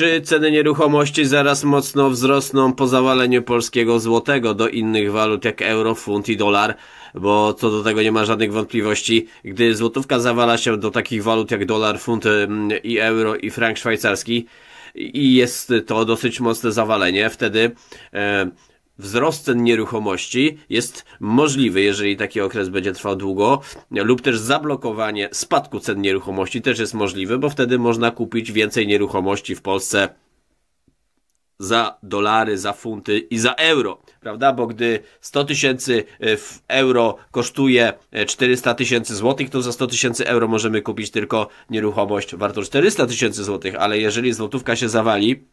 Czy ceny nieruchomości zaraz mocno wzrosną po zawaleniu polskiego złotego do innych walut jak euro, funt i dolar? Bo co do tego nie ma żadnych wątpliwości. Gdy złotówka zawala się do takich walut jak dolar, funt mm, i euro i frank szwajcarski i jest to dosyć mocne zawalenie, wtedy e, wzrost cen nieruchomości jest możliwy, jeżeli taki okres będzie trwał długo, lub też zablokowanie spadku cen nieruchomości też jest możliwe, bo wtedy można kupić więcej nieruchomości w Polsce za dolary, za funty i za euro, prawda? Bo gdy 100 tysięcy e, euro kosztuje 400 e, tysięcy złotych, to za 100 tysięcy euro możemy kupić tylko nieruchomość wartą 400 tysięcy złotych, ale jeżeli złotówka się zawali,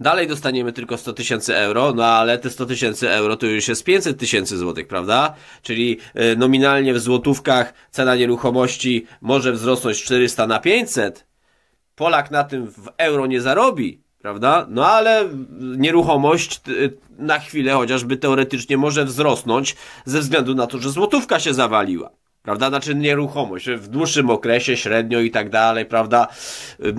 Dalej dostaniemy tylko 100 tysięcy euro, no ale te 100 tysięcy euro to już jest 500 tysięcy złotych, prawda? Czyli e, nominalnie w złotówkach cena nieruchomości może wzrosnąć 400 na 500. Polak na tym w euro nie zarobi, prawda? No ale nieruchomość e, na chwilę chociażby teoretycznie może wzrosnąć ze względu na to, że złotówka się zawaliła. Prawda? Znaczy nieruchomość w dłuższym okresie, średnio i tak dalej, prawda?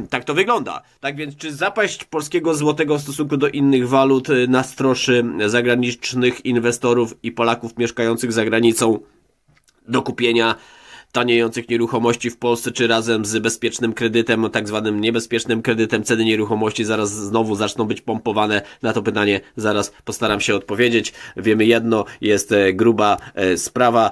Tak to wygląda. Tak więc, czy zapaść polskiego złotego w stosunku do innych walut y, nastroszy zagranicznych inwestorów i Polaków mieszkających za granicą do kupienia taniejących nieruchomości w Polsce, czy razem z bezpiecznym kredytem, tak zwanym niebezpiecznym kredytem, ceny nieruchomości zaraz znowu zaczną być pompowane? Na to pytanie zaraz postaram się odpowiedzieć. Wiemy jedno, jest e, gruba e, sprawa,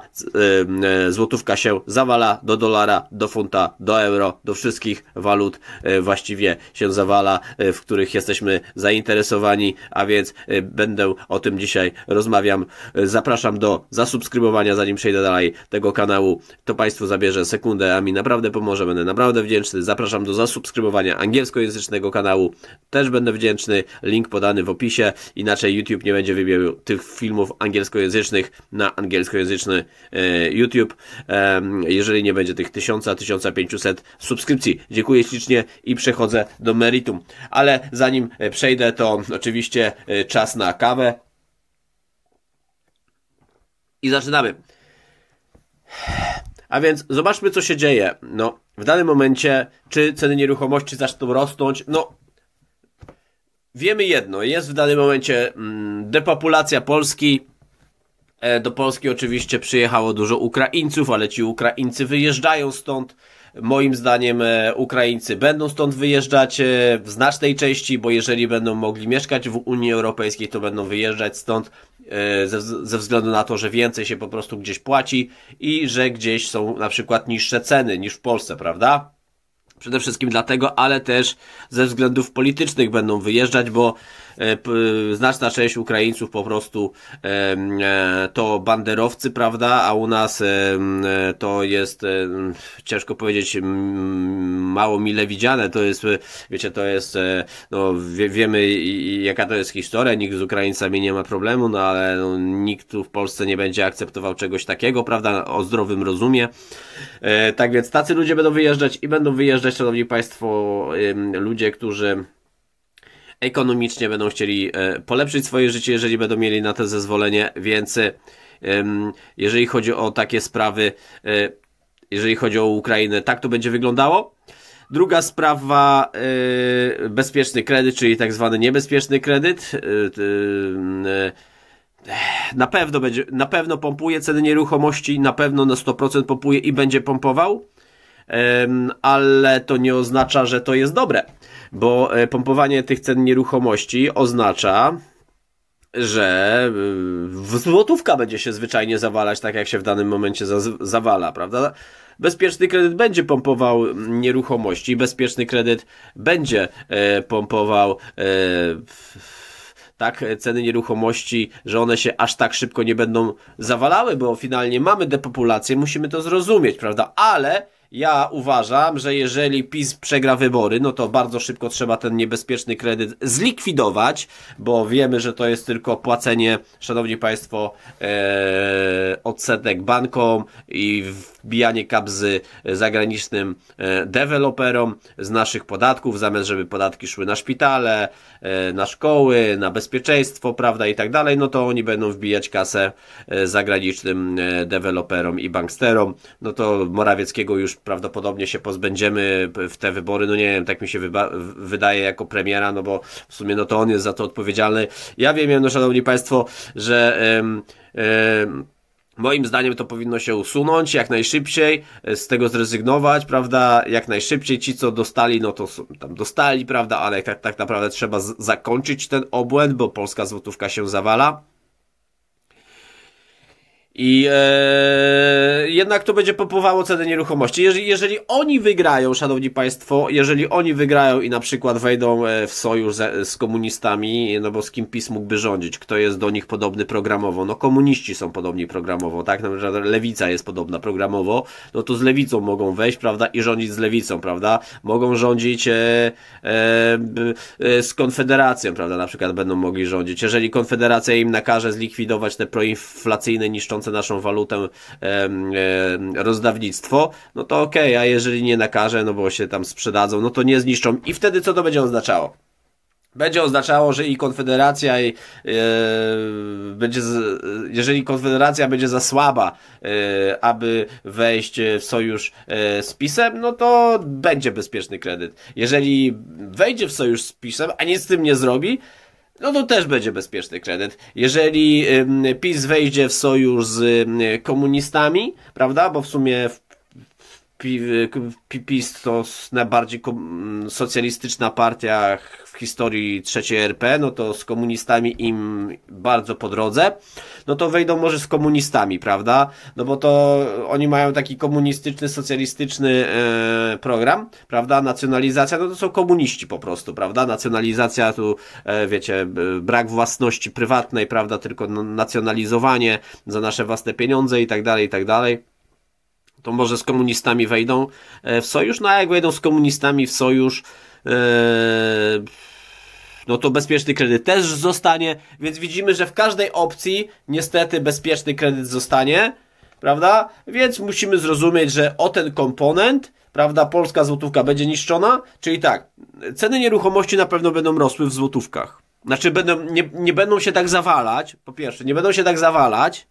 e, złotówka się zawala do dolara, do funta, do euro, do wszystkich walut właściwie się zawala, w których jesteśmy zainteresowani, a więc będę o tym dzisiaj rozmawiam. Zapraszam do zasubskrybowania, zanim przejdę dalej tego kanału. To Państwa Państwu zabierze sekundę, a mi naprawdę pomoże, będę naprawdę wdzięczny. Zapraszam do zasubskrybowania angielskojęzycznego kanału, też będę wdzięczny. Link podany w opisie, inaczej YouTube nie będzie wybierał tych filmów angielskojęzycznych na angielskojęzyczny e, YouTube, jeżeli nie będzie tych 1000-1500 subskrypcji. Dziękuję ślicznie i przechodzę do meritum. Ale zanim e, przejdę, to oczywiście e, czas na kawę. I zaczynamy. A więc zobaczmy, co się dzieje. No, w danym momencie, czy ceny nieruchomości zaczną rosnąć? No, wiemy jedno. Jest w danym momencie mm, depopulacja Polski. E, do Polski oczywiście przyjechało dużo Ukraińców, ale ci Ukraińcy wyjeżdżają stąd. Moim zdaniem e, Ukraińcy będą stąd wyjeżdżać e, w znacznej części, bo jeżeli będą mogli mieszkać w Unii Europejskiej, to będą wyjeżdżać stąd e, ze, ze względu na to, że więcej się po prostu gdzieś płaci i że gdzieś są na przykład niższe ceny niż w Polsce, prawda? Przede wszystkim dlatego, ale też ze względów politycznych będą wyjeżdżać, bo E, znaczna część Ukraińców po prostu e, to banderowcy, prawda, a u nas e, to jest, ciężko powiedzieć, mało mile widziane, to jest, wiecie, to jest, no wie, wiemy jaka to jest historia, nikt z Ukraińcami nie ma problemu, no ale no, nikt tu w Polsce nie będzie akceptował czegoś takiego, prawda, o zdrowym rozumie. Tak więc tacy ludzie będą wyjeżdżać i będą wyjeżdżać, szanowni państwo, ludzie, którzy ekonomicznie będą chcieli e, polepszyć swoje życie, jeżeli będą mieli na to zezwolenie, więc jeżeli chodzi o takie sprawy, e, jeżeli chodzi o Ukrainę, tak to będzie wyglądało. Druga sprawa, e, bezpieczny kredyt, czyli tak zwany niebezpieczny kredyt. Na pewno, będzie, na pewno pompuje ceny nieruchomości, na pewno na 100% pompuje i będzie pompował, ale to nie oznacza, że to jest dobre bo e, pompowanie tych cen nieruchomości oznacza, że e, złotówka będzie się zwyczajnie zawalać tak, jak się w danym momencie zawala, prawda? Bezpieczny kredyt będzie pompował nieruchomości, bezpieczny kredyt będzie e, pompował e, tak ceny nieruchomości, że one się aż tak szybko nie będą zawalały, bo finalnie mamy depopulację, musimy to zrozumieć, prawda? Ale ja uważam, że jeżeli PiS przegra wybory, no to bardzo szybko trzeba ten niebezpieczny kredyt zlikwidować, bo wiemy, że to jest tylko płacenie, szanowni państwo, e, odsetek bankom i wbijanie kabzy zagranicznym e, deweloperom z naszych podatków, zamiast żeby podatki szły na szpitale, e, na szkoły, na bezpieczeństwo, prawda, i tak dalej, no to oni będą wbijać kasę e, zagranicznym e, deweloperom i banksterom. No to Morawieckiego już prawdopodobnie się pozbędziemy w te wybory, no nie wiem, tak mi się wydaje jako premiera, no bo w sumie no to on jest za to odpowiedzialny. Ja wiem, no szanowni państwo, że yy, yy, Moim zdaniem to powinno się usunąć jak najszybciej, e, z tego zrezygnować, prawda? Jak najszybciej ci, co dostali, no to tam dostali, prawda? Ale tak, tak naprawdę trzeba zakończyć ten obłęd, bo polska złotówka się zawala. I e, jednak to będzie popływało ceny nieruchomości. Jeżeli, jeżeli oni wygrają, szanowni państwo, jeżeli oni wygrają i na przykład wejdą e, w sojusz z, z komunistami, no bo z kim PiS mógłby rządzić? Kto jest do nich podobny programowo? No komuniści są podobni programowo, tak? Na no, przykład lewica jest podobna programowo, no to z lewicą mogą wejść, prawda? I rządzić z lewicą, prawda? Mogą rządzić e, e, e z Konfederacją, prawda? Na przykład będą mogli rządzić. Jeżeli Konfederacja im nakaże zlikwidować te proinflacyjne niszczące naszą walutę rozdawnictwo, no to okej, okay, a jeżeli nie nakaże, no bo się tam sprzedadzą, no to nie zniszczą i wtedy co to będzie oznaczało? Będzie oznaczało, że i Konfederacja i, e, będzie, z, jeżeli Konfederacja będzie za słaba, e, aby wejść w sojusz yy, z PiSem, no to będzie bezpieczny kredyt. Jeżeli wejdzie w sojusz z PiSem, a nic z tym nie zrobi, no to też będzie bezpieczny kredyt. Jeżeli PiS wejdzie w sojusz z komunistami, prawda, bo w sumie w PiS to najbardziej socjalistyczna partia w historii III RP, no to z komunistami im bardzo po drodze, no to wejdą może z komunistami, prawda? No bo to oni mają taki komunistyczny, socjalistyczny e, program, prawda? Nacjonalizacja, no to są komuniści po prostu, prawda? Nacjonalizacja tu, e, wiecie, brak własności prywatnej, prawda? Tylko nacjonalizowanie za nasze własne pieniądze i tak dalej, i tak dalej to może z komunistami wejdą e, w sojusz, no a jak wejdą z komunistami w sojusz, e, no to bezpieczny kredyt też zostanie, więc widzimy, że w każdej opcji niestety bezpieczny kredyt zostanie, prawda? Więc musimy zrozumieć, że o ten komponent, prawda, polska złotówka będzie niszczona, czyli tak, ceny nieruchomości na pewno będą rosły w złotówkach. Znaczy, będą, nie, nie będą się tak zawalać, po pierwsze, nie będą się tak zawalać,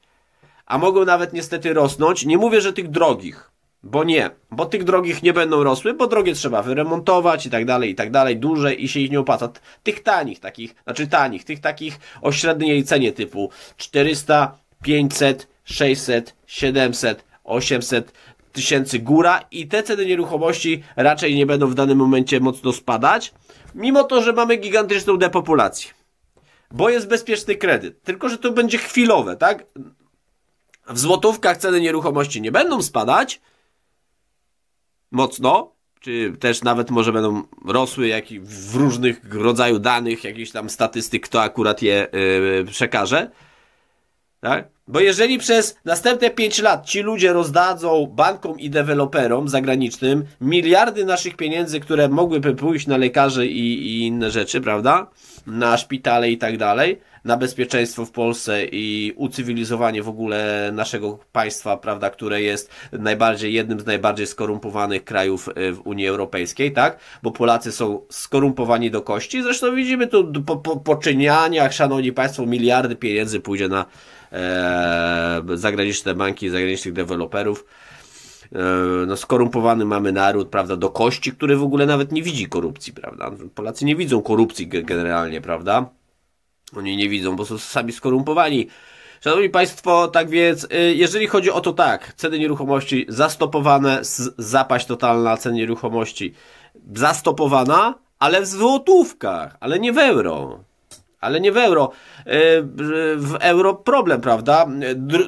a mogą nawet niestety rosnąć. Nie mówię, że tych drogich, bo nie, bo tych drogich nie będą rosły, bo drogie trzeba wyremontować i tak dalej, i tak dalej, duże i się ich nie opłaca. Tych tanich takich, znaczy tanich, tych takich o średniej cenie typu 400, 500, 600, 700, 800 tysięcy góra i te ceny nieruchomości raczej nie będą w danym momencie mocno spadać, mimo to, że mamy gigantyczną depopulację. Bo jest bezpieczny kredyt, tylko że to będzie chwilowe, tak? w złotówkach ceny nieruchomości nie będą spadać mocno, czy też nawet może będą rosły jak w różnych rodzaju danych, jakichś tam statystyk, kto akurat je yy, przekaże. Tak? Bo jeżeli przez następne 5 lat ci ludzie rozdadzą bankom i deweloperom zagranicznym miliardy naszych pieniędzy, które mogłyby pójść na lekarzy i, i inne rzeczy, prawda? na szpitale i tak dalej, na bezpieczeństwo w Polsce i ucywilizowanie w ogóle naszego państwa, prawda, które jest najbardziej jednym z najbardziej skorumpowanych krajów e, w Unii Europejskiej, tak? Bo Polacy są skorumpowani do kości. Zresztą widzimy tu po, po, szanowni państwo, miliardy pieniędzy pójdzie na e, zagraniczne banki, zagranicznych deweloperów E, no, skorumpowany mamy naród, prawda, do kości, który w ogóle nawet nie widzi korupcji, prawda. Polacy nie widzą korupcji generalnie, prawda. Oni nie widzą, bo są sami skorumpowani. Szanowni Państwo, tak więc, y, jeżeli chodzi o to tak, ceny nieruchomości zastopowane, zapaść totalna cen nieruchomości zastopowana, ale w złotówkach, ale nie w euro ale nie w euro. E, w euro problem, prawda?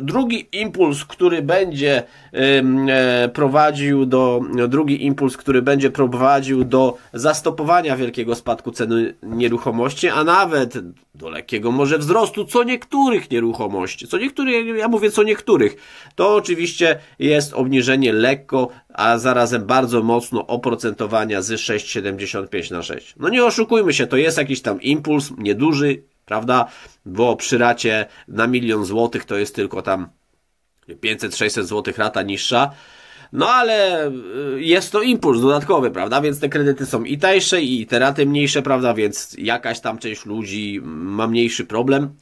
Drugi impuls, który będzie e, prowadził do drugi impuls, który będzie prowadził do zastopowania wielkiego spadku ceny nieruchomości, a nawet do lekkiego może wzrostu co niektórych nieruchomości. Co niektórych, ja mówię co niektórych. To oczywiście jest obniżenie lekko, a zarazem bardzo mocno oprocentowania z 6,75 na 6. No nie oszukujmy się, to jest jakiś tam impuls, nieduży prawda? Bo przy racie na milion złotych to jest tylko tam 500-600 złotych rata niższa. No ale y, jest to impuls dodatkowy, prawda? Więc te kredyty są i tańsze, i te raty mniejsze, prawda? Więc jakaś tam część ludzi ma mniejszy problem.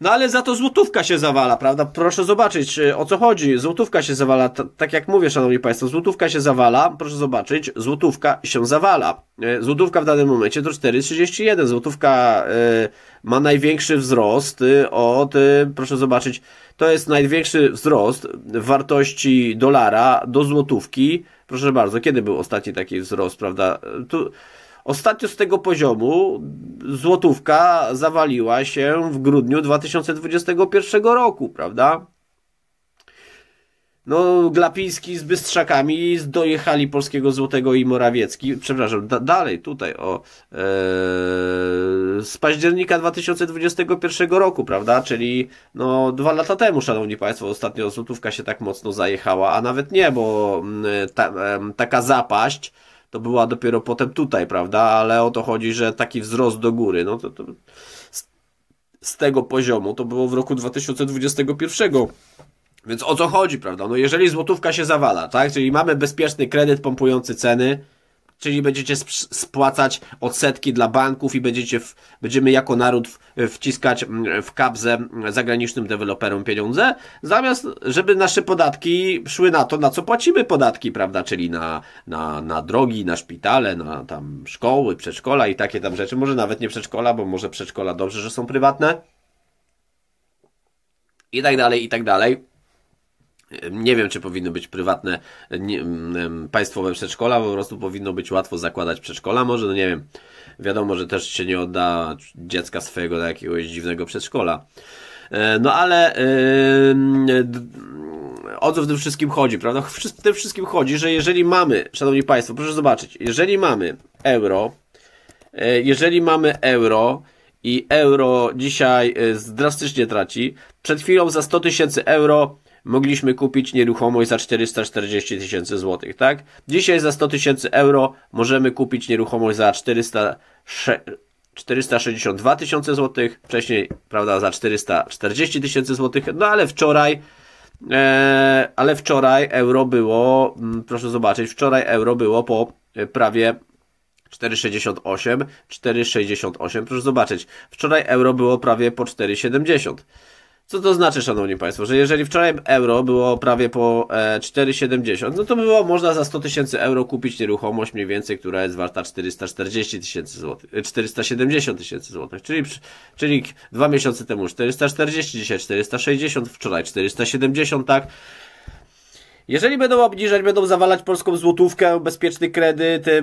No ale za to złotówka się zawala, prawda? Proszę zobaczyć, o co chodzi. Złotówka się zawala, T tak jak mówię, szanowni państwo, złotówka się zawala, proszę zobaczyć, złotówka się zawala. E, złotówka w danym momencie to 4,31. Złotówka y, ma największy wzrost e, od, y, proszę zobaczyć, to jest największy wzrost wartości dolara do złotówki. Proszę bardzo, kiedy był ostatni taki wzrost, prawda? Tu, Ostatnio z tego poziomu złotówka zawaliła się w grudniu 2021 roku, prawda? No, Glapiński z Bystrzakami dojechali polskiego złotego i Morawiecki. Przepraszam, da, dalej tutaj o e, z października 2021 roku, prawda? Czyli no dwa lata temu, szanowni państwo, ostatnio złotówka się tak mocno zajechała, a nawet nie, bo mm, ta, taka zapaść to była dopiero potem tutaj, prawda? Ale o to chodzi, że taki wzrost do góry, no to, to z, z tego poziomu to było w roku 2021. Więc o co chodzi, prawda? No jeżeli złotówka się zawala, tak? Czyli mamy bezpieczny kredyt pompujący ceny, czyli będziecie spłacać odsetki dla banków i będziecie w, będziemy jako naród wciskać mm, w kabzę mm, zagranicznym deweloperom pieniądze, zamiast żeby nasze podatki szły na to, na co płacimy podatki, prawda, czyli na, na, na drogi, na szpitale, na tam szkoły, przedszkola i takie tam rzeczy, może nawet nie przedszkola, bo może przedszkola dobrze, że są prywatne i tak dalej, i tak dalej nie wiem, czy powinno być prywatne nie, mm, mm, państwowe przedszkola, po prostu powinno być łatwo zakładać przedszkola, może, no nie wiem. Wiadomo, że też się nie odda dziecka swojego do jakiegoś dziwnego przedszkola. E, no ale yy, o co w tym wszystkim chodzi, prawda? W tym wszystkim chodzi, że jeżeli mamy, szanowni państwo, proszę zobaczyć, jeżeli mamy euro, e, jeżeli mamy euro i euro dzisiaj drastycznie traci, przed chwilą za 100 tysięcy euro mogliśmy kupić nieruchomość za 440 tysięcy złotych, tak? Dzisiaj za 100 tysięcy euro możemy kupić nieruchomość za 400, 462 tysiące złotych, wcześniej, prawda, za 440 tysięcy złotych, no ale wczoraj e, ale wczoraj euro było, m, mm, proszę zobaczyć, wczoraj euro było po e, prawie 4,68, 4,68, proszę zobaczyć, wczoraj euro było prawie po 4,70. Co to znaczy, szanowni państwo, że jeżeli wczoraj euro było prawie po 4,70, e, no to było można za 100 tysięcy euro kupić nieruchomość mniej więcej, która jest warta 440 tysięcy złotych, 470 e, tysięcy złotych, czyli, czyli dwa miesiące temu 440, dzisiaj 460, wczoraj 470, tak? Jeżeli będą obniżać, będą zawalać polską złotówkę, bezpieczny kredyt, yy,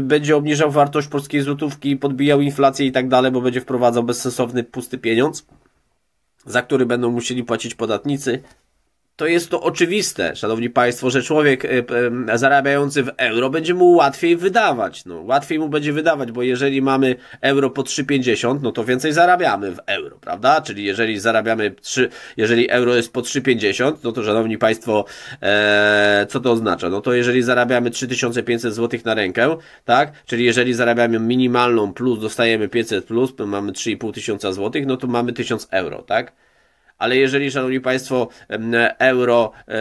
będzie obniżał wartość polskiej złotówki, podbijał inflację i tak dalej, bo będzie wprowadzał bezsensowny, pusty pieniądz, za który będą musieli płacić podatnicy, to jest to oczywiste, szanowni państwo, że człowiek e, zarabiający w euro będzie mu łatwiej wydawać. No, łatwiej mu będzie wydawać, bo jeżeli mamy euro po 3,50, no to więcej zarabiamy w euro, prawda? Czyli jeżeli zarabiamy 3, jeżeli euro jest po 3,50, no to szanowni państwo, e, co to oznacza? No to jeżeli zarabiamy 3500 zł na rękę, tak? Czyli jeżeli zarabiamy minimalną plus, dostajemy 500 plus, mamy 3,5 tysiąca zł, no to mamy 1000 euro, tak? ale jeżeli, szanowni państwo, euro e, e,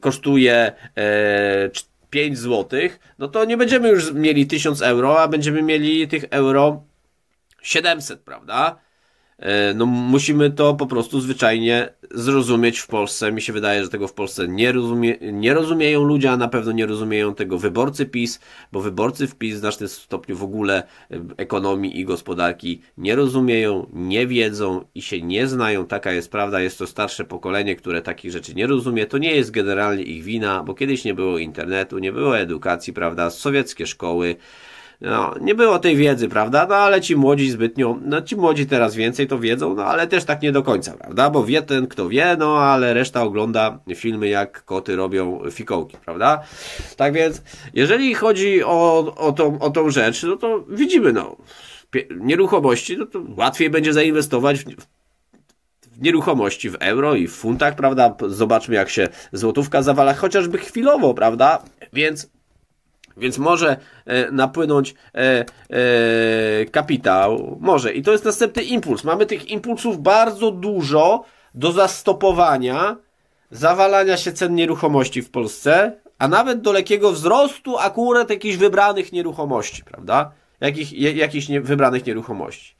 kosztuje e, 5 zł, no to nie będziemy już mieli 1000 euro, a będziemy mieli tych euro 700, prawda? E, no musimy to po prostu zwyczajnie zrozumieć w Polsce. Mi się wydaje, że tego w Polsce nie, rozumie, nie rozumieją ludzie, a na pewno nie rozumieją tego wyborcy PiS, bo wyborcy w PiS w znacznym stopniu w ogóle e, ekonomii i gospodarki nie rozumieją, nie wiedzą i się nie znają. Taka jest prawda. Jest to starsze pokolenie, które takich rzeczy nie rozumie. To nie jest generalnie ich wina, bo kiedyś nie było internetu, nie było edukacji, prawda, sowieckie szkoły, no, nie było tej wiedzy, prawda? No ale ci młodzi zbytnio, no ci młodzi teraz więcej to wiedzą, no ale też tak nie do końca, prawda? Bo wie ten, kto wie, no ale reszta ogląda filmy, jak koty robią fikołki, prawda? Tak więc, jeżeli chodzi o, o, tą, o tą rzecz, no to widzimy, no, nieruchomości, no to łatwiej będzie zainwestować w, nieruchomości w euro i w funtach, prawda? Zobaczmy, jak się złotówka zawala, chociażby chwilowo, prawda? Więc więc może e, napłynąć e, e, kapitał. Może. I to jest następny impuls. Mamy tych impulsów bardzo dużo do zastopowania zawalania się cen nieruchomości w Polsce, a nawet do lekkiego wzrostu akurat jakichś wybranych nieruchomości, prawda? Jakich, je, jakichś nie, wybranych nieruchomości.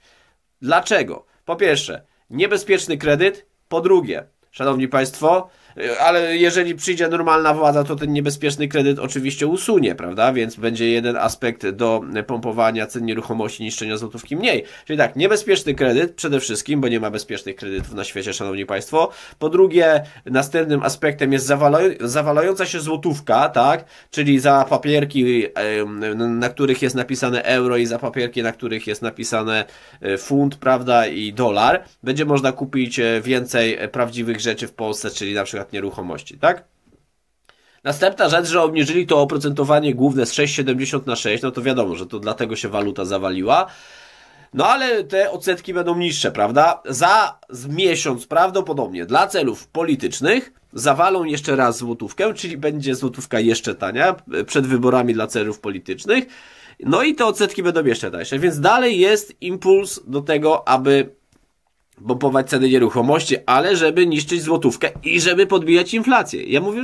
Dlaczego? Po pierwsze, niebezpieczny kredyt. Po drugie, szanowni państwo, E, ale jeżeli przyjdzie normalna władza, to ten niebezpieczny kredyt oczywiście usunie, prawda? Więc będzie jeden aspekt do pompowania cen nieruchomości, niszczenia złotówki mniej. Czyli tak, niebezpieczny kredyt przede wszystkim, bo nie ma bezpiecznych kredytów na świecie, szanowni państwo. Po drugie, następnym aspektem jest zawalająca się złotówka, tak? Czyli za papierki, na których jest napisane euro i za papierki, na których jest napisane e, funt, prawda? I dolar. Będzie można kupić e, więcej prawdziwych rzeczy w Polsce, czyli na przykład przykład nieruchomości, tak? Następna rzecz, że obniżyli to oprocentowanie główne z 6,70 na 6, no to wiadomo, że to dlatego się waluta zawaliła. No ale te odsetki będą niższe, prawda? Za miesiąc prawdopodobnie dla celów politycznych zawalą jeszcze raz złotówkę, czyli będzie złotówka jeszcze tania przed wyborami dla celów politycznych. No i te odsetki będą jeszcze tańsze, więc dalej jest impuls do tego, aby bombować ceny nieruchomości, ale żeby niszczyć złotówkę i żeby podbijać inflację. Ja mówię,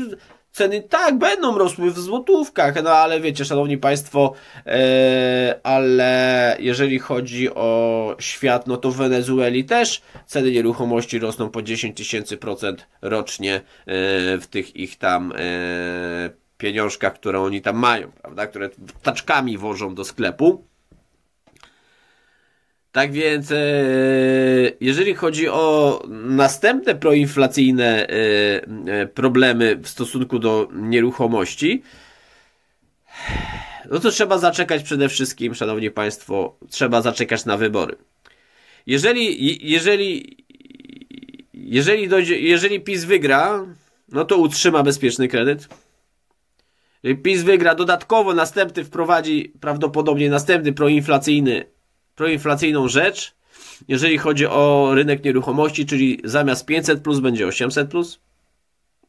ceny tak będą rosły w złotówkach, no ale wiecie, szanowni państwo, e, ale jeżeli chodzi o świat, no to w Wenezueli też ceny nieruchomości rosną po 10 tysięcy procent rocznie e, w tych ich tam yy, pieniążkach, które oni tam mają, prawda, które taczkami wożą do sklepu. Tak więc, e, jeżeli chodzi o następne proinflacyjne e, e, problemy w stosunku do nieruchomości, no to trzeba zaczekać przede wszystkim, szanowni państwo, trzeba zaczekać na wybory. Jeżeli, jeżeli, jeżeli, dojdzie, jeżeli PiS wygra, no to utrzyma bezpieczny kredyt. Jeżeli PiS wygra, dodatkowo następny wprowadzi prawdopodobnie następny proinflacyjny proinflacyjną rzecz, jeżeli chodzi o rynek nieruchomości, czyli zamiast 500 plus będzie 800 plus,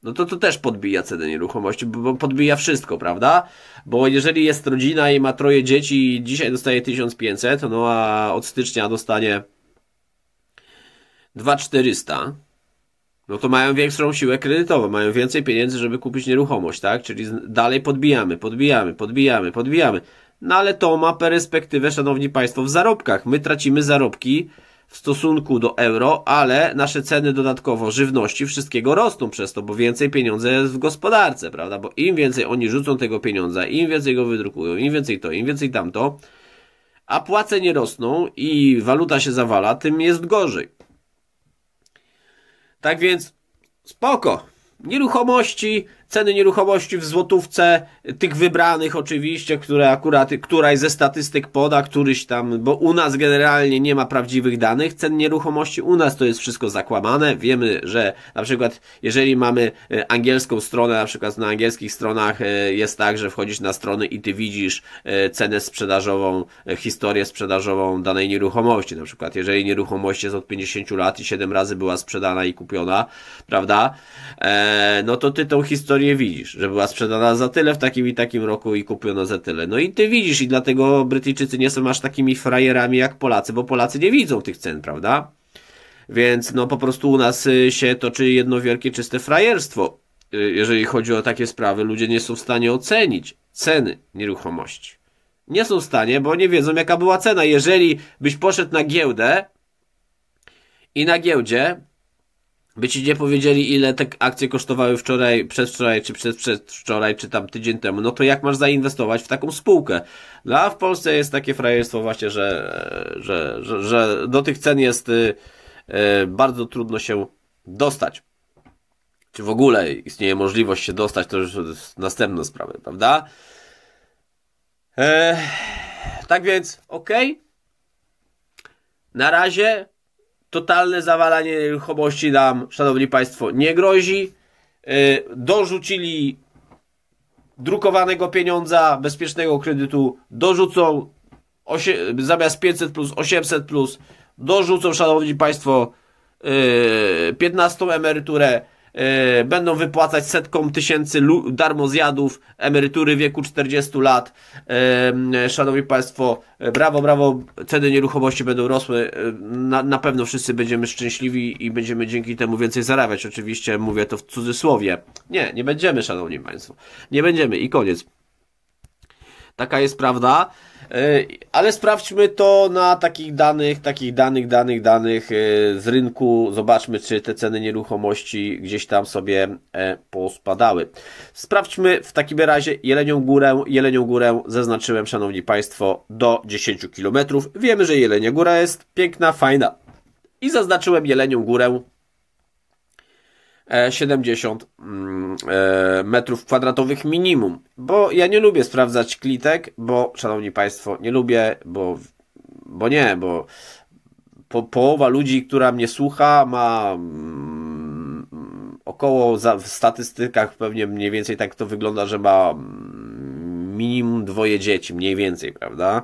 no to to też podbija cenę nieruchomości, bo podbija wszystko, prawda? Bo jeżeli jest rodzina i ma troje dzieci i dzisiaj dostaje 1500, no a od stycznia dostanie 2400, no to mają większą siłę kredytową, mają więcej pieniędzy, żeby kupić nieruchomość, tak? Czyli dalej podbijamy, podbijamy, podbijamy, podbijamy. No ale to ma perspektywę, szanowni państwo, w zarobkach. My tracimy zarobki w stosunku do euro, ale nasze ceny dodatkowo żywności, wszystkiego rosną przez to, bo więcej pieniądze jest w gospodarce, prawda? Bo im więcej oni rzucą tego pieniądza, im więcej go wydrukują, im więcej to, im więcej tamto, a płace nie rosną i waluta się zawala, tym jest gorzej. Tak więc spoko. Nieruchomości, ceny nieruchomości w złotówce, tych wybranych oczywiście, które akurat któraś ze statystyk poda, któryś tam, bo u nas generalnie nie ma prawdziwych danych cen nieruchomości, u nas to jest wszystko zakłamane, wiemy, że na przykład jeżeli mamy e, angielską stronę, na przykład na angielskich stronach e, jest tak, że wchodzisz na strony i ty widzisz e, cenę sprzedażową, historię sprzedażową danej nieruchomości, na przykład jeżeli nieruchomość jest od 50 lat i 7 razy była sprzedana i kupiona, prawda, no to ty tą historię historię widzisz, że była sprzedana za tyle w takim i takim roku i kupiono za tyle. No i ty widzisz i dlatego Brytyjczycy nie są aż takimi frajerami jak Polacy, bo Polacy nie widzą tych cen, prawda? Więc no po prostu u nas y, się toczy jedno wielkie czyste frajerstwo. Y, jeżeli chodzi o takie sprawy, ludzie nie są w stanie ocenić ceny nieruchomości. Nie są w stanie, bo nie wiedzą jaka była cena. Jeżeli byś poszedł na giełdę i na giełdzie by ci nie powiedzieli, ile te akcje kosztowały wczoraj, przedwczoraj, czy przedwczoraj, czy tam tydzień temu, no to jak masz zainwestować w taką spółkę? No a w Polsce jest takie frajerstwo właśnie, że, że, że, że do tych cen jest y, y, bardzo trudno się dostać. Czy w ogóle istnieje możliwość się dostać, to już jest następna sprawa, prawda? E, tak więc, ok. Na razie totalne zawalanie nieruchomości nam, szanowni państwo, nie grozi. E, dorzucili drukowanego pieniądza, bezpiecznego kredytu, dorzucą osie, zamiast 500 plus 800 plus, dorzucą, szanowni państwo, 15 e, emeryturę, E, będą wypłacać setkom tysięcy darmozjadów emerytury wieku 40 lat. E, szanowni Państwo, e, brawo, brawo, ceny nieruchomości będą rosły. Na, na pewno wszyscy będziemy szczęśliwi i będziemy dzięki temu więcej zarabiać. Oczywiście mówię to w cudzysłowie. Nie, nie będziemy, Szanowni Państwo. Nie będziemy i koniec. Taka jest prawda. E, ale sprawdźmy to na takich danych, takich danych, danych, danych e, z rynku. Zobaczmy, czy te ceny nieruchomości gdzieś tam sobie e, pospadały. Sprawdźmy w takim razie Jelenią Górę. Jelenią Górę zaznaczyłem, Szanowni Państwo, do 10 km. Wiemy, że Jelenia Góra jest piękna, fajna. I zaznaczyłem Jelenią Górę 70 e, mm, e, metrów kwadratowych minimum. Bo ja nie lubię sprawdzać klitek, bo, szanowni państwo, nie lubię, bo, bo nie, bo po, połowa ludzi, która mnie słucha, ma mm, około za, w statystykach pewnie mniej więcej tak to wygląda, że ma mm, minimum dwoje dzieci, mniej więcej, prawda?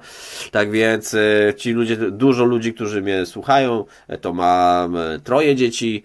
Tak więc e, ci ludzie, dużo ludzi, którzy mnie słuchają, to mam troje dzieci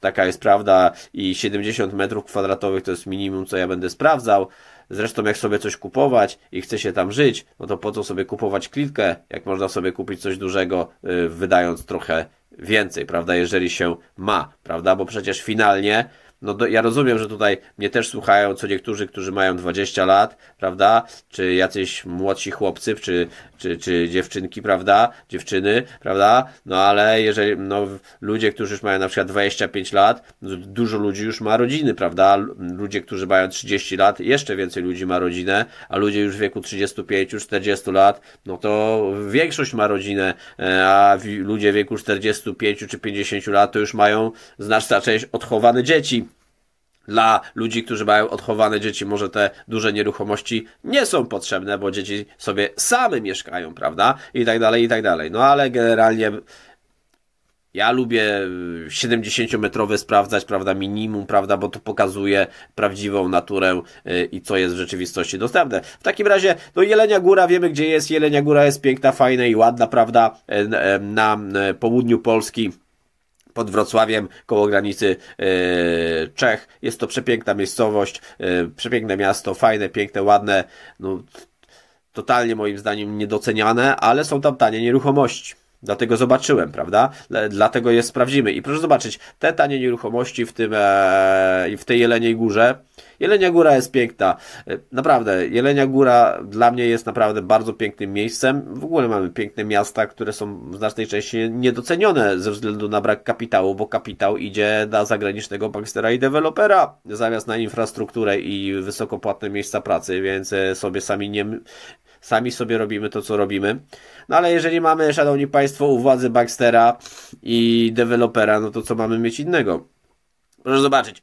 taka jest prawda i 70 metrów kwadratowych to jest minimum, co ja będę sprawdzał. Zresztą jak sobie coś kupować i chce się tam żyć, no to po co sobie kupować klitkę, jak można sobie kupić coś dużego, y, wydając trochę więcej, prawda, jeżeli się ma, prawda, bo przecież finalnie no do, ja rozumiem, że tutaj mnie też słuchają co niektórzy, którzy mają 20 lat, prawda, czy jacyś młodsi chłopcy, czy, czy, czy dziewczynki, prawda, dziewczyny, prawda, no ale jeżeli, no ludzie, którzy już mają na przykład 25 lat, no, dużo ludzi już ma rodziny, prawda, ludzie, którzy mają 30 lat, jeszcze więcej ludzi ma rodzinę, a ludzie już w wieku 35-40 lat, no to większość ma rodzinę, e, a ludzie w wieku 45 czy 50 lat to już mają znaczna część odchowane dzieci, dla ludzi, którzy mają odchowane dzieci, może te duże nieruchomości nie są potrzebne, bo dzieci sobie same mieszkają, prawda? I tak dalej, i tak dalej. No ale generalnie ja lubię 70-metrowe y, sprawdzać, prawda, minimum, prawda, bo to pokazuje prawdziwą naturę y, i co jest w rzeczywistości dostępne. W takim razie, no Jelenia Góra, wiemy gdzie jest, Jelenia Góra jest piękna, fajna i ładna, prawda, y, na południu Polski pod Wrocławiem, koło granicy e, Czech. Jest to przepiękna miejscowość, e, przepiękne miasto, fajne, piękne, ładne. No, totalnie moim zdaniem niedoceniane, ale są tam tanie nieruchomości. Dlatego zobaczyłem, prawda? Dlatego je sprawdzimy. I proszę zobaczyć, te tanie nieruchomości w, tym, e, w tej Jeleniej Górze. Jelenia Góra jest piękna. E, naprawdę, Jelenia Góra dla mnie jest naprawdę bardzo pięknym miejscem. W ogóle mamy piękne miasta, które są w znacznej części niedocenione ze względu na brak kapitału, bo kapitał idzie na zagranicznego bankstera i dewelopera zamiast na infrastrukturę i wysokopłatne miejsca pracy, więc e, sobie sami nie, Sami sobie robimy to, co robimy. No ale jeżeli mamy, szanowni państwo, u władzy Baxtera i dewelopera, no to co mamy mieć innego? Proszę zobaczyć.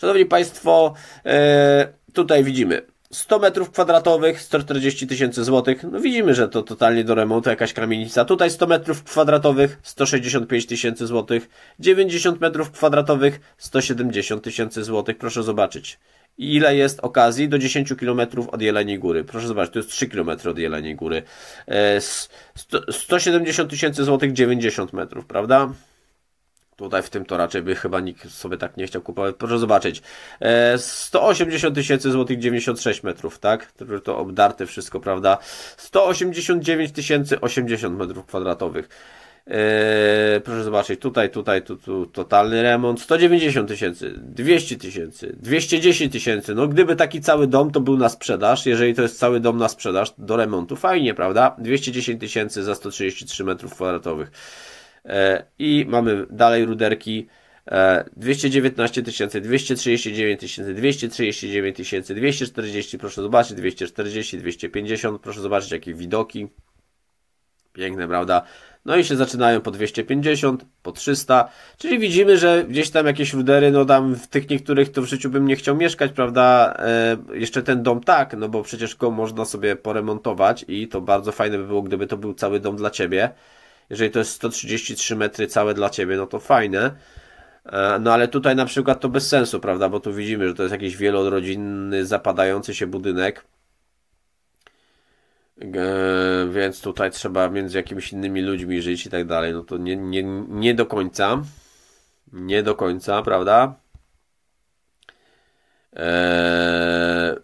Szanowni państwo, e, tutaj widzimy 100 metrów kwadratowych, 140 tysięcy złotych. No widzimy, że to totalnie do remontu jakaś kamienica. Tutaj 100 metrów kwadratowych, 165 tysięcy złotych. 90 metrów kwadratowych, 170 tysięcy złotych. Proszę zobaczyć. Ile jest okazji do 10 km od Jeleniej Góry? Proszę zobaczyć, to jest 3 km od Jeleniej Góry. 170 e, tysięcy złotych, 90 metrów, prawda? Tutaj w tym to raczej by chyba nikt sobie tak nie chciał kupować. Proszę zobaczyć. 180 e, tysięcy złotych 96 metrów, tak? To obdarte wszystko, prawda? 189 tysięcy 80 metrów kwadratowych. Eee, proszę zobaczyć, tutaj, tutaj, tu, tu totalny remont 190 tysięcy, 200 tysięcy, 210 tysięcy. No, gdyby taki cały dom to był na sprzedaż, jeżeli to jest cały dom na sprzedaż do remontu, fajnie, prawda? 210 tysięcy za 133 metrów kwadratowych. E, I mamy dalej ruderki 219 e, tysięcy, 239 tysięcy, 239 tysięcy, 240, proszę zobaczyć, 240, 250, proszę zobaczyć jakie widoki. Piękne, prawda? No i się zaczynają po 250, po 300, czyli widzimy, że gdzieś tam jakieś rudery, no tam w tych niektórych to w życiu bym nie chciał mieszkać, prawda? E, jeszcze ten dom tak, no bo przecież go można sobie poremontować i to bardzo fajne by było, gdyby to był cały dom dla Ciebie jeżeli to jest 133 metry całe dla ciebie, no to fajne. E, no ale tutaj na przykład to bez sensu, prawda? Bo tu widzimy, że to jest jakiś wielorodzinny, zapadający się budynek. E, więc tutaj trzeba między jakimiś innymi ludźmi żyć i tak dalej. No to nie, nie, nie do końca. Nie do końca, prawda? E,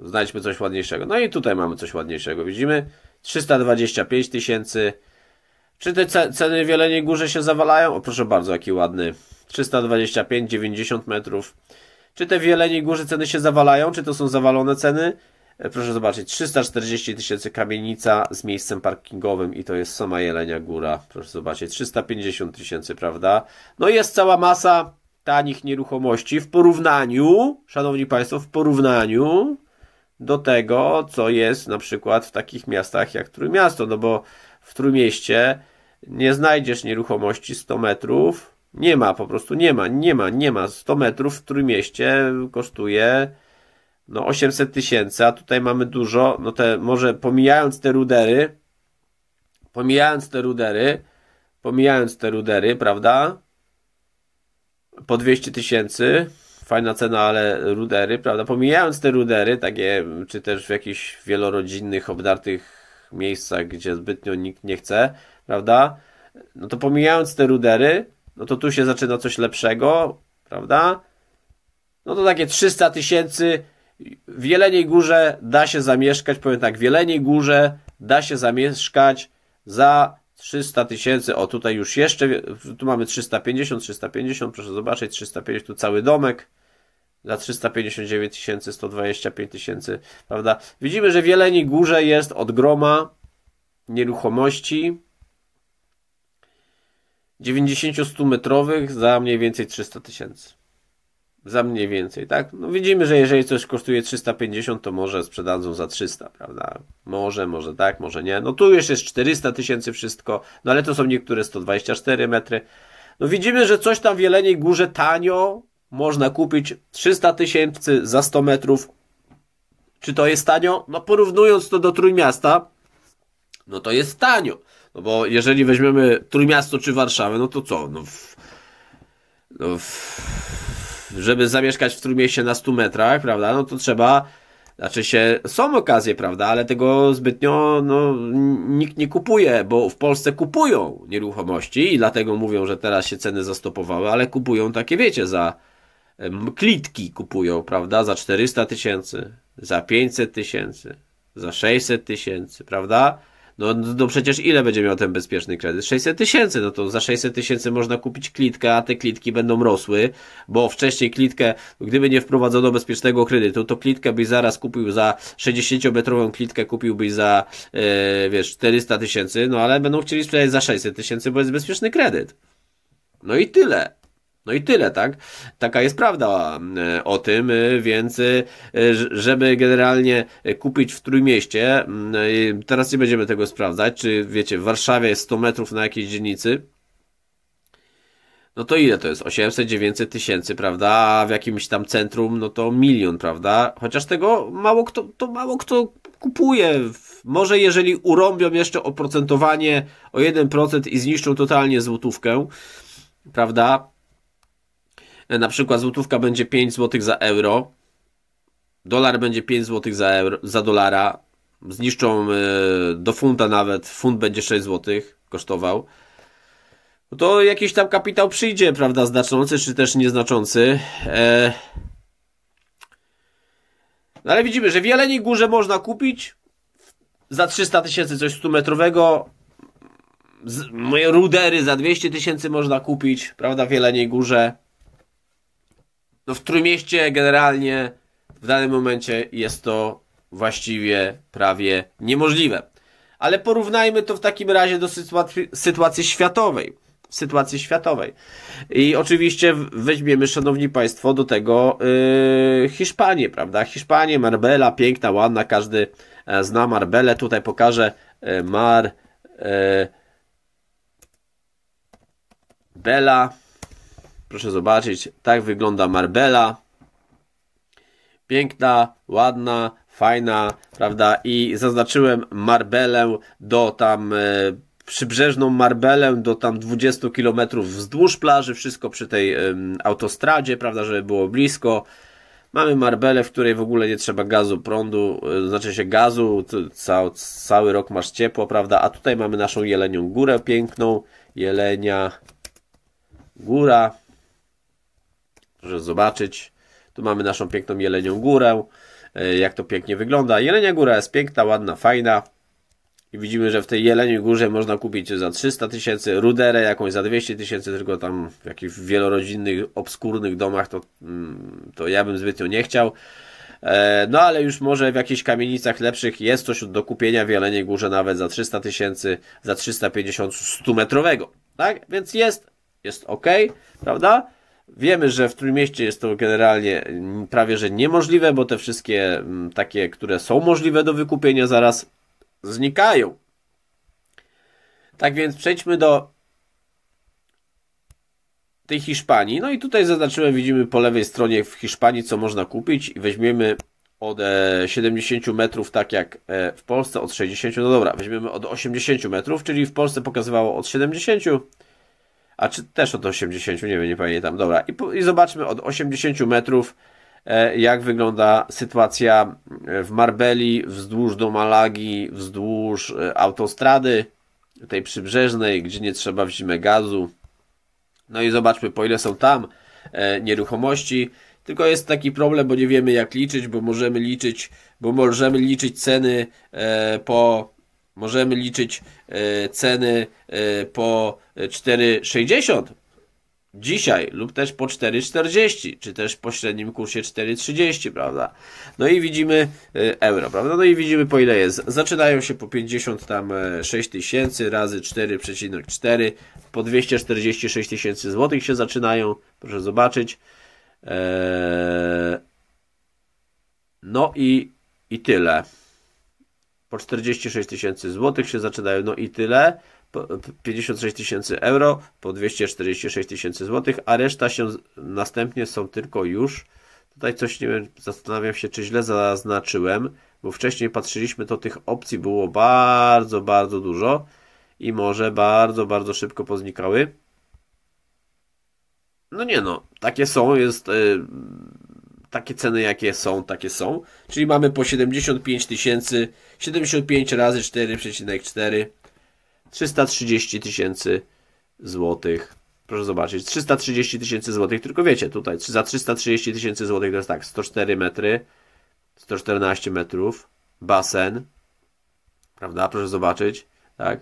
znajdźmy coś ładniejszego. No i tutaj mamy coś ładniejszego. Widzimy? 325 tysięcy. Czy te ceny w Jeleniej Górze się zawalają? O proszę bardzo, jaki ładny. 325, 90 metrów. Czy te w Jeleniej Górze ceny się zawalają? Czy to są zawalone ceny? E, proszę zobaczyć, 340 tysięcy kamienica z miejscem parkingowym i to jest sama Jelenia Góra. Proszę zobaczyć, 350 tysięcy, prawda? No i jest cała masa tanich nieruchomości w porównaniu, szanowni państwo, w porównaniu do tego, co jest na przykład w takich miastach jak Trójmiasto, no bo w Trójmieście nie znajdziesz nieruchomości 100 metrów, nie ma, po prostu nie ma, nie ma, nie ma. 100 metrów w Trójmieście kosztuje no 800 tysięcy, a tutaj mamy dużo, no te, może pomijając te rudery, pomijając te rudery, pomijając te rudery, prawda? Po 200 tysięcy, fajna cena, ale rudery, prawda? Pomijając te rudery, takie, czy też w jakichś wielorodzinnych, obdartych miejscach, gdzie zbytnio nikt nie chce, prawda? No to pomijając te rudery, no to tu się zaczyna coś lepszego, prawda? No to takie 300 tysięcy w Jeleniej Górze da się zamieszkać, powiem tak, w Jeleniej Górze da się zamieszkać za 300 tysięcy, o tutaj już jeszcze, tu mamy 350, 350, proszę zobaczyć, 350, tu cały domek, za 359 tysięcy, 125 tysięcy, prawda? Widzimy, że w Jeleni Górze jest od groma nieruchomości 90-100 metrowych za mniej więcej 300 tysięcy. Za mniej więcej, tak? No widzimy, że jeżeli coś kosztuje 350, to może sprzedadzą za 300, prawda? Może, może tak, może nie. No tu już jest 400 tysięcy wszystko, no ale to są niektóre 124 metry. No widzimy, że coś tam w Jeleniej Górze tanio można kupić 300 tysięcy za 100 metrów. Czy to jest tanio? No porównując to do Trójmiasta, no to jest tanio. No bo jeżeli weźmiemy Trójmiasto czy Warszawę, no to co? No, w, no w, żeby zamieszkać w Trójmieście na 100 metrach, prawda? No to trzeba... Znaczy się, są okazje, prawda, ale tego zbytnio no, nikt nie kupuje, bo w Polsce kupują nieruchomości i dlatego mówią, że teraz się ceny zastopowały, ale kupują takie, wiecie, za klitki kupują, prawda, za 400 tysięcy, za 500 tysięcy, za 600 tysięcy, prawda? No, no przecież ile będzie miał ten bezpieczny kredyt? 600 tysięcy, no to za 600 tysięcy można kupić klitkę, a te klitki będą rosły, bo wcześniej klitkę, gdyby nie wprowadzono bezpiecznego kredytu, to klitkę byś zaraz kupił za 60-metrową klitkę kupiłbyś za, e, wiesz, 400 tysięcy, no ale będą chcieli sprzedać za 600 tysięcy, bo jest bezpieczny kredyt. No i tyle. No i tyle, tak? Taka jest prawda e, o tym, e, więc e, żeby generalnie kupić w Trójmieście, mm, teraz nie będziemy tego sprawdzać, czy wiecie, w Warszawie jest 100 metrów na jakiejś dzielnicy, no to ile to jest? 800, 900 tysięcy, prawda? A w jakimś tam centrum, no to milion, prawda? Chociaż tego mało kto, to mało kto kupuje. Może jeżeli urąbią jeszcze oprocentowanie o 1% i zniszczą totalnie złotówkę, prawda? na przykład złotówka będzie 5 zł za euro, dolar będzie 5 zł za, euro, za dolara, zniszczą e, do funta nawet, funt będzie 6 zł kosztował, no to jakiś tam kapitał przyjdzie, prawda, znaczący czy też nieznaczący. E, no ale widzimy, że w Jeleniej Górze można kupić za 300 tysięcy coś 100-metrowego, moje rudery za 200 tysięcy można kupić, prawda, w Jeleniej Górze no w Trójmieście generalnie w danym momencie jest to właściwie prawie niemożliwe. Ale porównajmy to w takim razie do sytuacji, sytuacji światowej. Sytuacji światowej. I oczywiście weźmiemy, szanowni państwo, do tego yy, Hiszpanię, prawda? Hiszpanię, Marbella, piękna, ładna, każdy e, zna Marbelę. Tutaj pokażę e, Mar. Yy, Bella. Proszę zobaczyć, tak wygląda Marbella. Piękna, ładna, fajna, prawda? I zaznaczyłem Marbelę do tam e, przybrzeżną Marbelę do tam 20 km wzdłuż plaży, wszystko przy tej e, autostradzie, prawda, żeby było blisko. Mamy Marbelę, w której w ogóle nie trzeba gazu, prądu, e, znaczy się gazu, cały, cały rok masz ciepło, prawda? A tutaj mamy naszą Jelenią Górę piękną, Jelenia Góra, Proszę zobaczyć. Tu mamy naszą piękną Jelenią Górę. E, jak to pięknie wygląda. Jelenia Góra jest piękna, ładna, fajna. I widzimy, że w tej Jeleniej Górze można kupić za 300 tysięcy, ruderę jakąś za 200 tysięcy, tylko tam w jakichś wielorodzinnych, obskurnych domach to, mm, to ja bym zbytnio nie chciał. E, no ale już może w jakichś kamienicach lepszych jest coś do kupienia w Jeleniej Górze nawet za 300 tysięcy, za 350 100 metrowego. Tak? Więc jest, jest ok, prawda? Wiemy, że w Trójmieście jest to generalnie mm, prawie że niemożliwe, bo te wszystkie mm, takie, które są możliwe do wykupienia, zaraz znikają. Tak więc przejdźmy do tej Hiszpanii. No i tutaj zaznaczyłem, widzimy po lewej stronie w Hiszpanii, co można kupić i weźmiemy od 70 e, metrów, tak jak e, w Polsce od 60, no dobra, weźmiemy od 80 metrów, czyli w Polsce pokazywało od 70 metrów a czy też od 80, nie wiem, nie pamiętam, dobra. I, i zobaczmy od 80 metrów, e, jak wygląda sytuacja e, w Marbeli, wzdłuż do Malagi, wzdłuż e, autostrady, tej przybrzeżnej, gdzie nie trzeba w zimę gazu. No i zobaczmy, po ile są tam nieruchomości. Tylko jest taki problem, bo nie wiemy jak liczyć, bo możemy liczyć, bo możemy liczyć ceny po możemy liczyć e, ceny e, po 4,60 dzisiaj lub też po 4,40 czy też po średnim kursie 4,30, prawda? No i widzimy e, euro, prawda? No i widzimy po ile jest. Zaczynają się po 50 tam 6 tysięcy razy 4,4 po 246 tysięcy złotych się zaczynają. Proszę zobaczyć. No i, i tyle po 46 tysięcy złotych się zaczynają, no i tyle. 56 tysięcy euro po 246 tysięcy złotych, a reszta się następnie są tylko już. Tutaj coś nie wiem, zastanawiam się, czy źle zaznaczyłem, bo wcześniej patrzyliśmy, to tych opcji było bardzo, bardzo dużo i może bardzo, bardzo szybko poznikały. No nie no, takie są, jest. Yy takie ceny jakie są, takie są. Czyli mamy po 75 tysięcy, 75 razy 4,4 330 tysięcy złotych. Proszę zobaczyć, 330 tysięcy złotych, tylko wiecie, tutaj za 330 tysięcy złotych to jest tak, 104 metry, 114 metrów, basen, prawda, proszę zobaczyć, tak,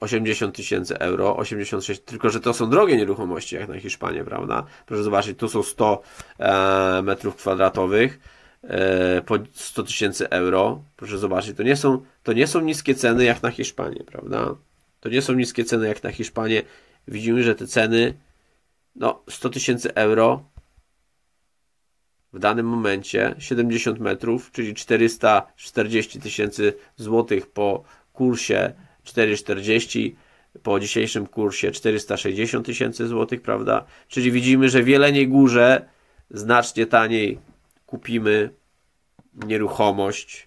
80 tysięcy euro, 86, tylko że to są drogie nieruchomości, jak na Hiszpanię, prawda? Proszę zobaczyć, tu są 100 e, metrów kwadratowych e, po 100 tysięcy euro. Proszę zobaczyć, to nie, są, to nie są niskie ceny jak na Hiszpanię, prawda? To nie są niskie ceny jak na Hiszpanię. Widzimy, że te ceny, no 100 tysięcy euro w danym momencie 70 metrów, czyli 440 tysięcy złotych po kursie 4,40 po dzisiejszym kursie 460 tysięcy złotych, prawda? Czyli widzimy, że w Jeleniej Górze znacznie taniej kupimy nieruchomość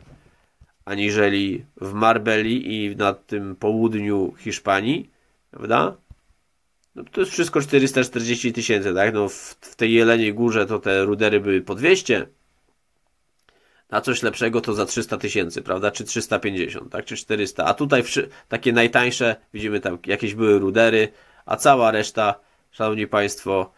aniżeli w Marbeli i na tym południu Hiszpanii, prawda? No to jest wszystko 440 tysięcy, tak? No w, w tej Jeleniej Górze to te rudery były po 200, na coś lepszego to za 300 tysięcy, prawda? Czy 350, tak? Czy 400. A tutaj takie najtańsze, widzimy tam jakieś były rudery, a cała reszta, szanowni państwo,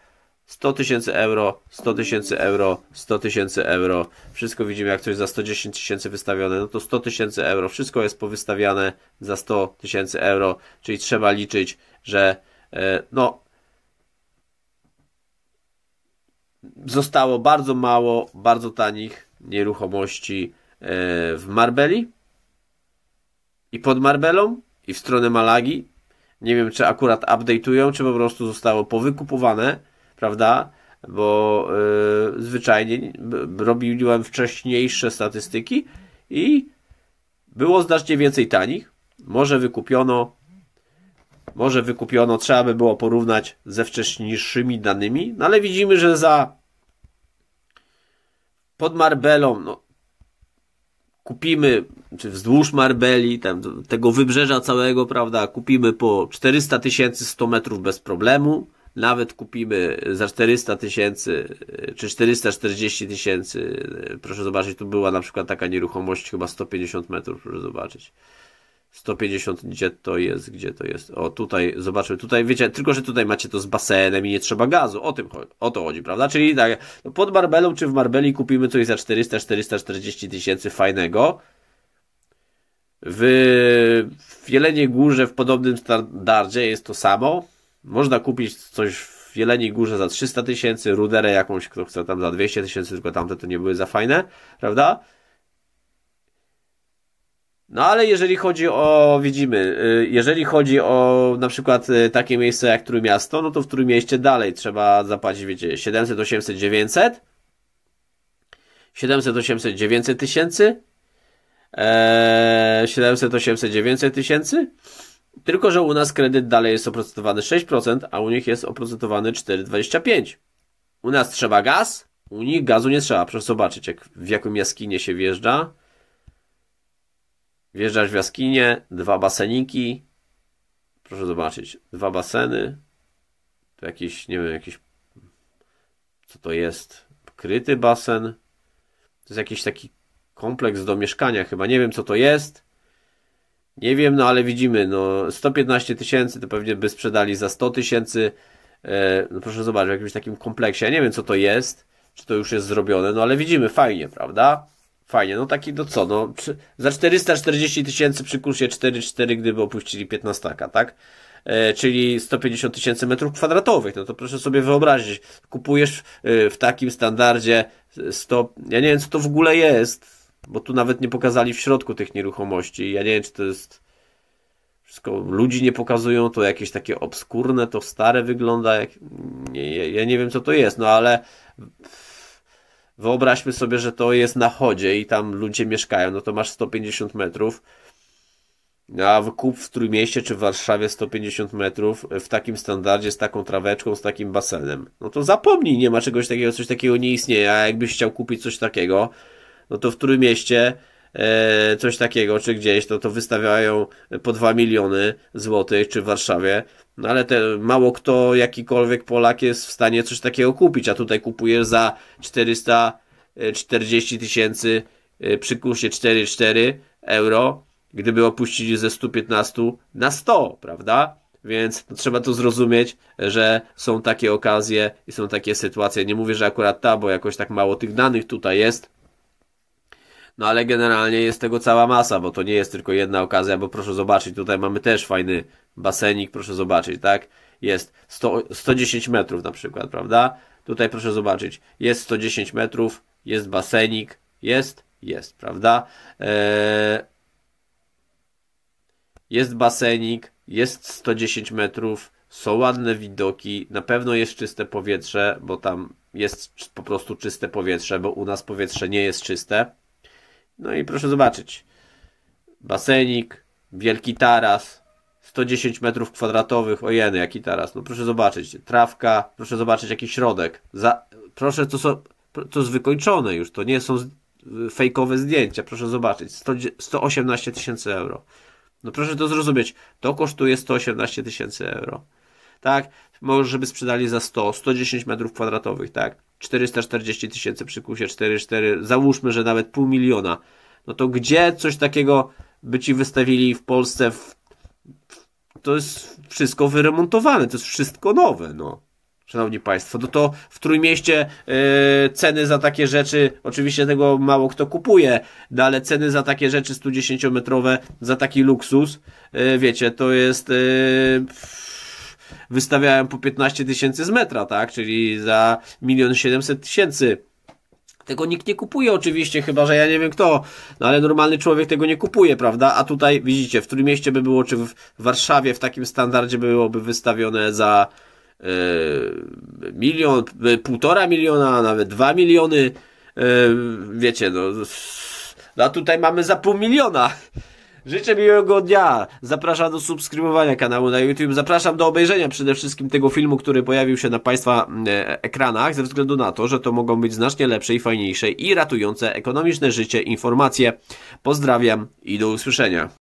100 tysięcy euro, 100 tysięcy euro, 100 tysięcy euro. Wszystko widzimy, jak coś za 110 tysięcy wystawione, no to 100 tysięcy euro. Wszystko jest powystawiane za 100 tysięcy euro, czyli trzeba liczyć, że e, no zostało bardzo mało, bardzo tanich nieruchomości e, w Marbeli i pod Marbelą i w stronę Malagi. Nie wiem, czy akurat update'ują, czy po prostu zostało powykupowane, prawda? Bo yy, zwyczajnie robiłem wcześniejsze statystyki i było znacznie więcej tanich. Może wykupiono, może wykupiono, trzeba by było porównać ze wcześniejszymi danymi, no ale widzimy, że za pod Marbelą, no, kupimy, czy wzdłuż Marbeli, tam, tego wybrzeża całego, prawda, kupimy po 400 tysięcy 100 metrów bez problemu, nawet kupimy za 400 tysięcy czy 440 tysięcy. E, proszę zobaczyć, tu była na przykład taka nieruchomość chyba 150 metrów, proszę zobaczyć. 150, gdzie to jest, gdzie to jest. O, tutaj, zobaczmy, tutaj, wiecie, tylko, że tutaj macie to z basenem i nie trzeba gazu. O tym, o to chodzi, prawda? Czyli tak, no pod Marbelą czy w Marbeli kupimy coś za 400-440 tysięcy fajnego. W, w Jeleniej Górze w podobnym standardzie jest to samo. Można kupić coś w Jeleniej Górze za 300 tysięcy, ruderę jakąś, kto chce tam za 200 tysięcy, tylko tamte to nie były za fajne, prawda? No ale jeżeli chodzi o, widzimy, y, jeżeli chodzi o na przykład y, takie miejsce jak Trójmiasto, no to w Trójmieście dalej trzeba zapłacić, wiecie, 700, 800, 900, 700, 800, 900 tysięcy, 700, 800, 900 tysięcy, tylko że u nas kredyt dalej jest oprocentowany 6%, a u nich jest oprocentowany 4,25%. U nas trzeba gaz, u nich gazu nie trzeba, proszę zobaczyć jak, w jaką jaskinie się wjeżdża, Wjeżdżasz w jaskinie, dwa baseniki. Proszę zobaczyć, dwa baseny. To jakiś, nie wiem, jakiś. Co to jest? Kryty basen. To jest jakiś taki kompleks do mieszkania, chyba. Nie wiem, co to jest. Nie wiem, no ale widzimy, no 115 tysięcy to pewnie by sprzedali za 100 tysięcy. E, no proszę zobaczyć, w jakimś takim kompleksie. Ja nie wiem, co to jest, czy to już jest zrobione, no ale widzimy, fajnie, prawda? Fajnie, no taki, no co, no za 440 tysięcy przy kursie 4,4, gdyby opuścili 15, tak? E, czyli 150 tysięcy metrów kwadratowych, no to proszę sobie wyobrazić, kupujesz e, w takim standardzie 100, e, ja nie wiem co to w ogóle jest, bo tu nawet nie pokazali w środku tych nieruchomości, ja nie wiem czy to jest wszystko ludzi nie pokazują, to jakieś takie obskurne, to stare wygląda, jak, nie, ja nie wiem co to jest, no ale Wyobraźmy sobie, że to jest na chodzie i tam ludzie mieszkają, no to masz 150 metrów, a kup w Trójmieście czy w Warszawie 150 metrów w takim standardzie, z taką traweczką, z takim basenem. No to zapomnij, nie ma czegoś takiego, coś takiego nie istnieje, a jakbyś chciał kupić coś takiego, no to w Trójmieście mieście E, coś takiego, czy gdzieś, to to wystawiają po 2 miliony złotych, czy w Warszawie, no ale te, mało kto, jakikolwiek Polak jest w stanie coś takiego kupić, a tutaj kupujesz za 440 e, tysięcy e, przy kursie 4,4 euro, gdyby opuścili ze 115 na 100, prawda? Więc trzeba to zrozumieć, że są takie okazje i są takie sytuacje. Nie mówię, że akurat ta, bo jakoś tak mało tych danych tutaj jest, no ale generalnie jest tego cała masa, bo to nie jest tylko jedna okazja, bo proszę zobaczyć, tutaj mamy też fajny basenik, proszę zobaczyć, tak? Jest 100, 110 metrów na przykład, prawda? Tutaj proszę zobaczyć, jest 110 metrów, jest basenik, jest, jest, prawda? Eee, jest basenik, jest 110 metrów, są ładne widoki, na pewno jest czyste powietrze, bo tam jest po prostu czyste powietrze, bo u nas powietrze nie jest czyste. No i proszę zobaczyć. Basenik, wielki taras, 110 metrów kwadratowych, ojeny, jaki taras. No proszę zobaczyć, trawka, proszę zobaczyć jaki środek. Za, proszę, to, są, to jest wykończone już, to nie są fejkowe zdjęcia, proszę zobaczyć, 100, 118 tysięcy euro. No proszę to zrozumieć, to kosztuje 118 tysięcy euro. Tak, może żeby sprzedali za 100, 110 metrów kwadratowych, tak. 440 tysięcy przy kursie 4,4, załóżmy, że nawet pół miliona, no to gdzie coś takiego by ci wystawili w Polsce? W... to jest wszystko wyremontowane, to jest wszystko nowe, no. Szanowni Państwo, no to w Trójmieście yy, ceny za takie rzeczy, oczywiście tego mało kto kupuje, no ale ceny za takie rzeczy 110-metrowe, za taki luksus, yy, wiecie, to jest... Yy, wystawiałem po 15 tysięcy z metra, tak? Czyli za milion 700 tysięcy. Tego nikt nie kupuje oczywiście, chyba że ja nie wiem kto, no ale normalny człowiek tego nie kupuje, prawda? A tutaj widzicie, w którym mieście by było, czy w Warszawie w takim standardzie byłoby wystawione za yy, milion, e, półtora miliona, nawet dwa miliony, yy, wiecie, no, no... A tutaj mamy za pół miliona. Życzę miłego dnia. Zapraszam do subskrybowania kanału na YouTube. Zapraszam do obejrzenia przede wszystkim tego filmu, który pojawił się na Państwa e, ekranach, ze względu na to, że to mogą być znacznie lepsze i fajniejsze i ratujące ekonomiczne życie informacje. Pozdrawiam i do usłyszenia.